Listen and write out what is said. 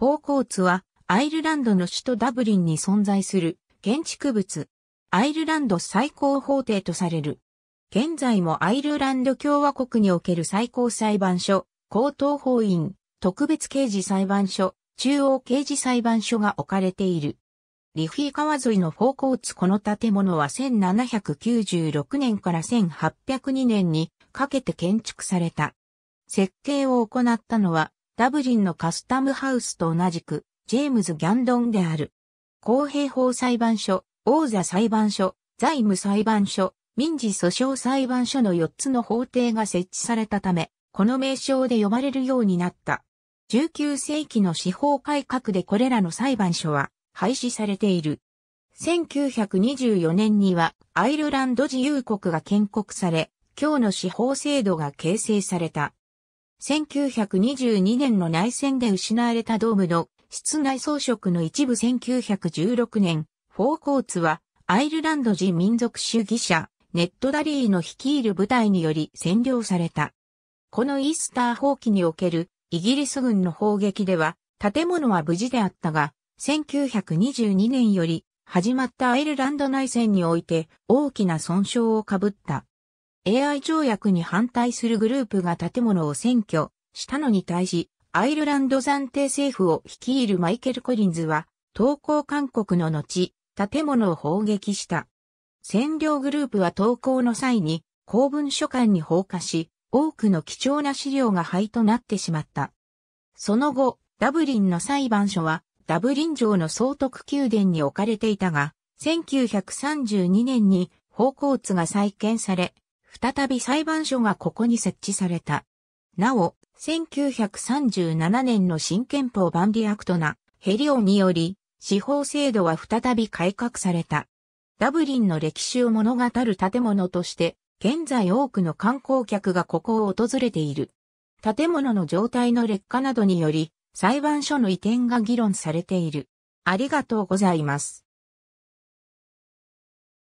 フォーコーツは、アイルランドの首都ダブリンに存在する建築物。アイルランド最高法廷とされる。現在もアイルランド共和国における最高裁判所、高等法院、特別刑事裁判所、中央刑事裁判所が置かれている。リフィー川沿いのフォーコーツこの建物は1796年から1802年にかけて建築された。設計を行ったのはダブリンのカスタムハウスと同じく、ジェームズ・ギャンドンである。公平法裁判所、王座裁判所、財務裁判所、民事訴訟裁判所の4つの法廷が設置されたため、この名称で呼ばれるようになった。19世紀の司法改革でこれらの裁判所は廃止されている。1924年にはアイルランド自由国が建国され、今日の司法制度が形成された。1922年の内戦で失われたドームの室内装飾の一部1916年、フォーコーツはアイルランド人民族主義者、ネットダリーの率いる部隊により占領された。このイースター放棄におけるイギリス軍の砲撃では建物は無事であったが、1922年より始まったアイルランド内戦において大きな損傷をかぶった。AI 条約に反対するグループが建物を占拠したのに対し、アイルランド暫定政府を率いるマイケル・コリンズは、投降勧告の後、建物を砲撃した。占領グループは投降の際に公文書館に放火し、多くの貴重な資料が灰となってしまった。その後、ダブリンの裁判所は、ダブリン城の総督宮殿に置かれていたが、1932年に方向図が再建され、再び裁判所がここに設置された。なお、1937年の新憲法万里アクトナ、ヘリオンにより、司法制度は再び改革された。ダブリンの歴史を物語る建物として、現在多くの観光客がここを訪れている。建物の状態の劣化などにより、裁判所の移転が議論されている。ありがとうございます。